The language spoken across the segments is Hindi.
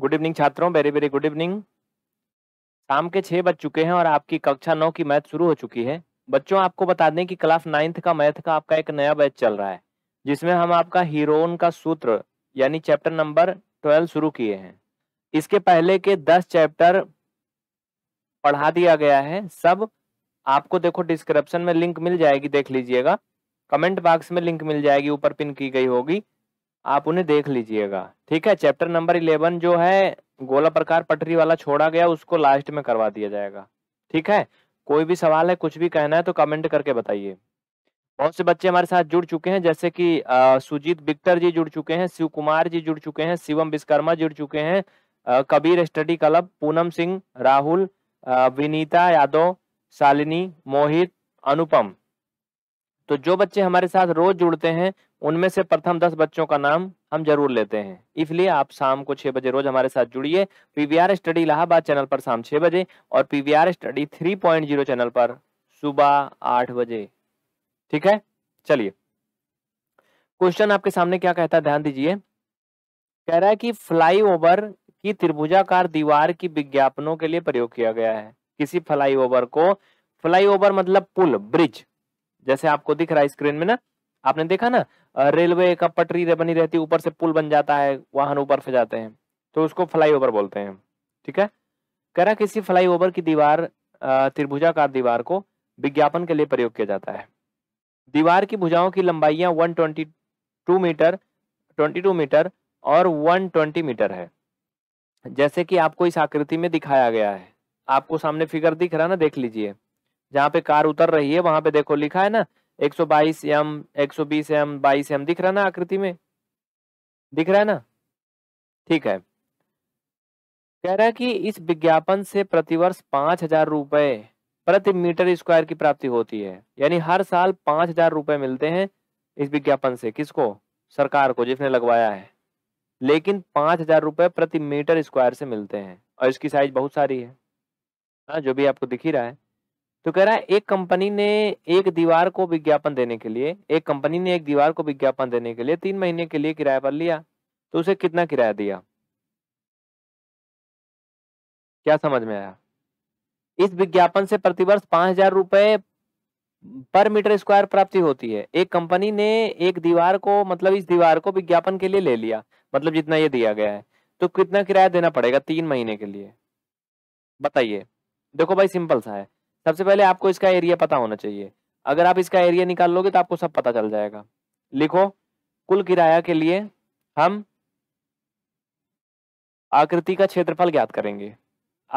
गुड इवनिंग छात्रों वेरी वेरी गुड इवनिंग शाम के छह बज चुके हैं और आपकी कक्षा नौ की मैथ शुरू हो चुकी है बच्चों आपको बता दें कि क्लास नाइन्थ का मैथ का आपका एक नया बैच चल रहा है जिसमें हम आपका हीरोन का सूत्र यानी चैप्टर नंबर ट्वेल्व शुरू किए हैं इसके पहले के दस चैप्टर पढ़ा दिया गया है सब आपको देखो डिस्क्रिप्शन में लिंक मिल जाएगी देख लीजिएगा कमेंट बॉक्स में लिंक मिल जाएगी ऊपर पिन की गई होगी आप उन्हें देख लीजिएगा ठीक है चैप्टर नंबर इलेवन जो है गोला प्रकार पटरी वाला छोड़ा गया उसको लास्ट में करवा दिया जाएगा ठीक है कोई भी सवाल है कुछ भी कहना है तो कमेंट करके बताइए बहुत से बच्चे हमारे साथ जुड़ चुके हैं जैसे कि सुजीत बिक्टर जी जुड़ चुके हैं शिव कुमार जी जुड़ चुके हैं शिवम विश्वकर्मा जुड़ चुके हैं कबीर स्टडी क्लब पूनम सिंह राहुल विनीता यादव शालिनी मोहित अनुपम तो जो बच्चे हमारे साथ रोज जुड़ते हैं उनमें से प्रथम दस बच्चों का नाम हम जरूर लेते हैं इसलिए आप शाम को छह बजे रोज हमारे साथ जुड़िए पीवीआर स्टडी इलाहाबाद चैनल पर शाम छह बजे और PVR study three point zero channel पर सुबह आठ बजे ठीक है चलिए क्वेश्चन आपके सामने क्या कहता है ध्यान दीजिए कह रहा है कि फ्लाईओवर की त्रिभुजाकार दीवार की विज्ञापनों के लिए प्रयोग किया गया है किसी फ्लाईओवर को फ्लाईओवर मतलब पुल ब्रिज जैसे आपको दिख रहा है स्क्रीन में ना आपने देखा ना रेलवे का पटरी बनी रहती है ऊपर से पुल बन जाता है वाहन ऊपर से जाते हैं तो उसको फ्लाई ओवर बोलते हैं ठीक है कह रहा किसी ओवर की दीवार त्रिभुजाकार दीवार को विज्ञापन के लिए प्रयोग किया जाता है दीवार की भुजाओं की लंबाइयां 122 मीटर 22 मीटर और 120 मीटर है जैसे कि आपको इस आकृति में दिखाया गया है आपको सामने फिगर दिख रहा है ना देख लीजिए जहाँ पे कार उतर रही है वहां पे देखो लिखा है ना एक सौ बाईस एम एक सौ बीस एम बाईस एम दिख रहा ना आकृति में दिख रहा है ना ठीक है कह रहा है कि इस विज्ञापन से प्रतिवर्ष पांच हजार रुपए प्रति मीटर स्क्वायर की प्राप्ति होती है यानी हर साल पांच हजार रुपए मिलते हैं इस विज्ञापन से किसको सरकार को जिसने लगवाया है लेकिन पांच हजार रुपए प्रति मीटर स्क्वायर से मिलते हैं और इसकी साइज बहुत सारी है हाँ जो भी आपको दिख ही रहा है तो कह रहा है एक कंपनी ने एक दीवार को विज्ञापन देने के लिए एक कंपनी ने एक दीवार को विज्ञापन देने के लिए तीन महीने के लिए किराया पर लिया तो उसे कितना किराया दिया क्या समझ में आया इस विज्ञापन से प्रतिवर्ष पांच हजार रुपए पर मीटर स्क्वायर प्राप्ति होती है एक कंपनी ने एक दीवार को मतलब इस दीवार को विज्ञापन के लिए ले लिया मतलब जितना ये दिया गया है तो कितना किराया देना पड़ेगा तीन महीने के लिए बताइए देखो भाई सिंपल सा है सबसे पहले आपको इसका एरिया पता होना चाहिए अगर आप इसका एरिया निकाल लोगे तो आपको सब पता चल जाएगा लिखो कुल किराया के लिए हम आकृति का क्षेत्रफल ज्ञात करेंगे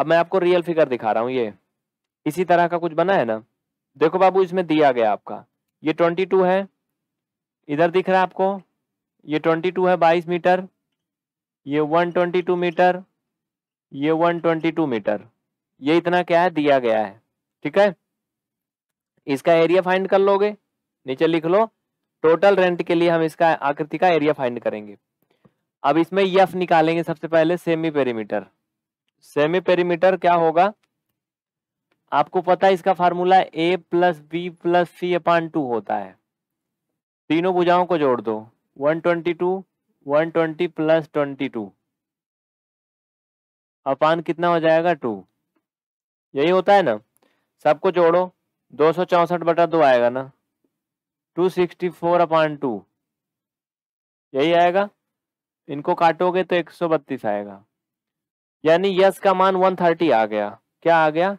अब मैं आपको रियल फिगर दिखा रहा हूँ ये इसी तरह का कुछ बना है ना देखो बाबू इसमें दिया गया आपका ये ट्वेंटी टू है इधर दिख रहा है आपको ये ट्वेंटी टू है बाईस मीटर ये वन ट्वेंटी टू मीटर ये वन ट्वेंटी टू मीटर ये इतना क्या है दिया गया है ठीक है इसका एरिया फाइंड कर लोगे नीचे लिख लो टोटल रेंट के लिए हम इसका आकृति का एरिया फाइंड करेंगे अब इसमें यफ निकालेंगे सबसे पहले सेमी पेरीमीटर सेमी पेरीमीटर क्या होगा आपको पता है इसका formula A plus B plus C upon two होता है तीनों भुजाओं को जोड़ दो one twenty two one twenty plus twenty two upon कितना हो जाएगा टू यही होता है ना सबको जोड़ो दो सौ चौंसठ बटा दो आएगा ना two sixty four upon two यही आएगा इनको काटोगे तो एक सौ बत्तीस आएगा यानी यस का मान वन थर्टी आ गया क्या आ गया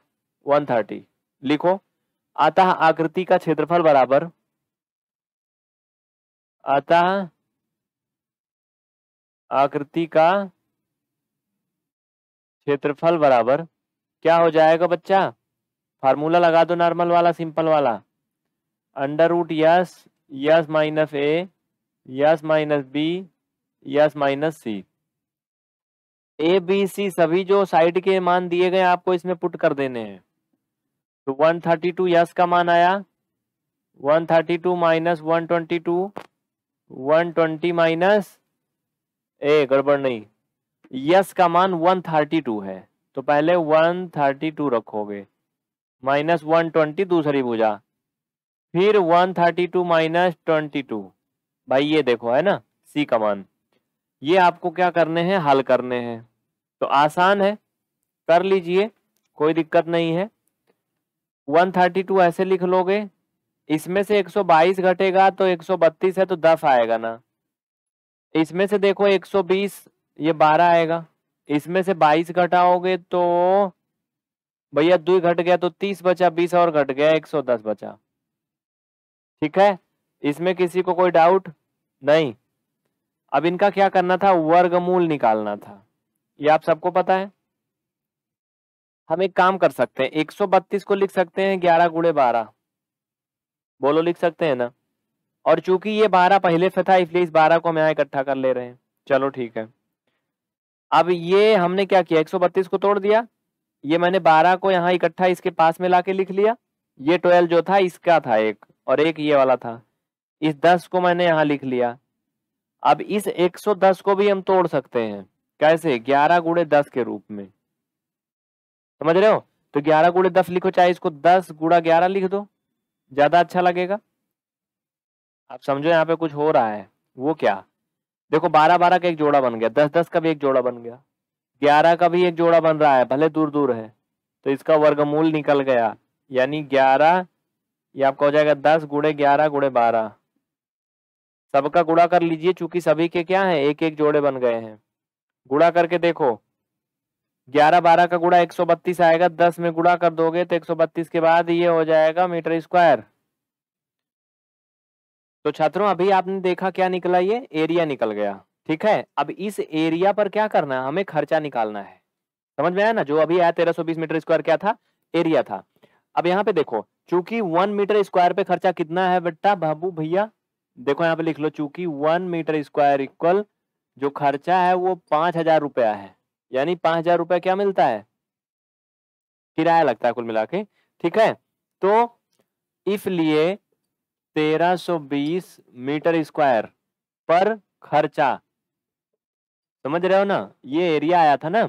वन थर्टी लिखो अतः आकृति का क्षेत्रफल बराबर अतः आकृति का क्षेत्रफल बराबर क्या हो जाएगा बच्चा फार्मूला लगा दो नॉर्मल वाला सिंपल वाला under root S S minus A S minus B S minus C A B C सभी जो साइड के मान दिए गए आपको इसमें पुट कर देने हैं तो 132 थर्टी टू यस का मान आया 132 thirty two minus one twenty two one twenty minus A गड़बड़ नहीं यस का मान 132 है तो पहले 132 रखोगे माइनस वन ट्वेंटी दूसरी भुजा फिर one thirty two minus twenty two भाई ये देखो है ना सी का मान ये आपको क्या करने हैं हल करने हैं तो आसान है कर लीजिए कोई दिक्कत नहीं है 132 ऐसे लिख लोगे इसमें से 122 घटेगा तो 132 है तो 10 आएगा ना इसमें से देखो 120 ये 12 आएगा इसमें से 22 घटाओगे तो भैया दुई घट गया तो तीस बचा बीस और घट गया एक सौ दस बचा ठीक है इसमें किसी को कोई डाउट नहीं अब इनका क्या करना था वर्गमूल निकालना था ये आप सबको पता है हम एक काम कर सकते हैं बत्तीस को लिख सकते हैं ग्यारह गुड़े बारह बोलो लिख सकते हैं ना और चूंकि ये बारह पहले से था इसलिए इस बारह को हम यहाँ इकट्ठा कर ले रहे हैं चलो ठीक है अब ये हमने क्या किया 132 को तोड़ दिया ये मैंने बारह को यहाँ इकट्ठा इसके पास में लाके लिख लिया ये ट्वेल्व जो था इसका था एक और एक ये वाला था इस दस को मैंने यहाँ लिख लिया अब इस एक सौ दस को भी हम तोड़ सकते हैं कैसे ग्यारह गुड़े दस के रूप में समझ रहे हो तो ग्यारह गुड़े दस लिखो चाहे इसको दस गुड़ा ग्यारह लिख दो ज्यादा अच्छा लगेगा आप समझो यहाँ पे कुछ हो रहा है वो क्या देखो बारह बारह का एक जोड़ा बन गया दस दस का भी एक जोड़ा बन गया ग्यारह का भी एक जोड़ा बन रहा है भले दूर दूर है तो इसका वर्गमूल निकल गया यानी ग्यारह ये आपका हो जाएगा दस गुड़े ग्यारह गुड़े बारह सबका गुड़ा कर लीजिए चूंकि सभी के क्या है एक एक जोड़े बन गए हैं गुड़ा करके देखो ग्यारह बारह का गुड़ा एक सौ बत्तीस आएगा दस में गुड़ा कर दोगे तो एक सौ बत्तीस के बाद ये हो जाएगा मीटर स्क्वायर तो छात्रों अभी आपने देखा क्या निकला ये एरिया निकल गया ठीक है अब इस एरिया पर क्या करना है हमें खर्चा निकालना है समझ में आया ना जो अभी आया तेरह सौ बीस मीटर स्क्वायर क्या था एरिया था अब यहाँ पे देखो चूंकि वन मीटर स्क्वायर पे खर्चा कितना है बेटा बाबू भैया देखो यहाँ पे लिख लो चूंकि वन मीटर स्क्वायर इक्वल जो खर्चा है वो पांच हजार रुपया है यानी पांच हजार रुपया क्या मिलता है किराया लगता है कुल मिला के ठीक है तो इसलिए तेरह सो बीस मीटर स्क्वायर पर खर्चा समझ रहे हो ना ये एरिया आया था ना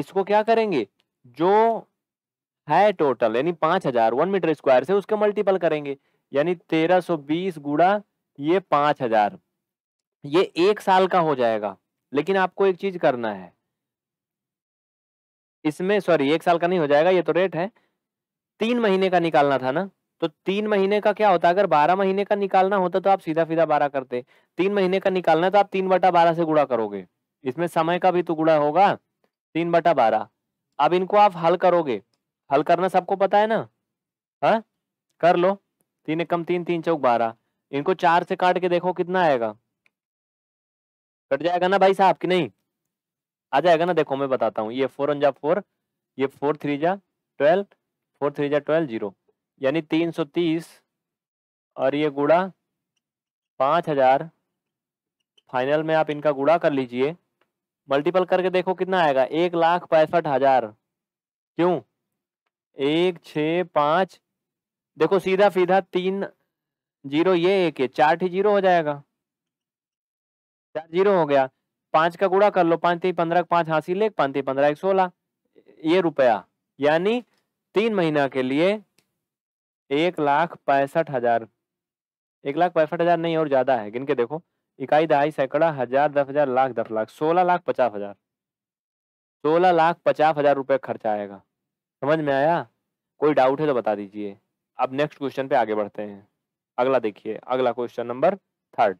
इसको क्या करेंगे जो है टोटल यानी पांच हजार वन मीटर स्क्वायर से उसके मल्टीपल करेंगे यानी तेरह सो बीस गुड़ा ये पांच हजार ये एक साल का हो जाएगा लेकिन आपको एक चीज करना है इसमें सॉरी एक साल का नहीं हो जाएगा ये तो रेट है तीन महीने का निकालना था ना तो तीन महीने का क्या होता अगर बारह महीने का निकालना होता तो आप सीधा सीधा बारह करते तीन महीने का निकालना तो आप तीन बटा बारह से गुड़ा करोगे इसमें समय का भी टुकड़ा होगा तीन बटा बारह अब इनको आप हल करोगे हल करना सबको पता है ना हाँ कर लो तीन एक कम तीन तीन चौक बारह इनको चार से काट के देखो कितना आएगा कट जाएगा ना भाई साहब कि नहीं आ जाएगा ना देखो मैं बताता हूँ ये फोर जा फोर ये फोर थ्री जा ट्वेल्व फोर थ्री जा ट्वेल्व जीरो यानी तीन सौ तीस और ये गुड़ा पाँच हजार फाइनल में आप इनका गुड़ा कर लीजिए मल्टीपल करके देखो कितना आएगा एक लाख पैंसठ हजार क्यों एक छ पांच देखो सीधा सीधा तीन जीरो ये एक है चार ही जीरो हो जाएगा चार जीरो हो गया पांच का गुड़ा कर लो पांच तीन पंद्रह पांच हासिल एक पांच तीन पंद्रह एक सोलह ये रुपया यानी तीन महीना के लिए एक लाख पैंसठ हजार एक लाख पैंसठ हजार नहीं और ज्यादा है गिन के देखो इकाई दहाई सैकड़ा हजार दस हजार लाख दस लाख सोलह लाख पचास हजार सोलह लाख पचास हजार रुपये खर्चा आएगा समझ में आया कोई डाउट है तो बता दीजिए अब नेक्स्ट क्वेश्चन पे आगे बढ़ते हैं अगला देखिए अगला क्वेश्चन नंबर थर्ड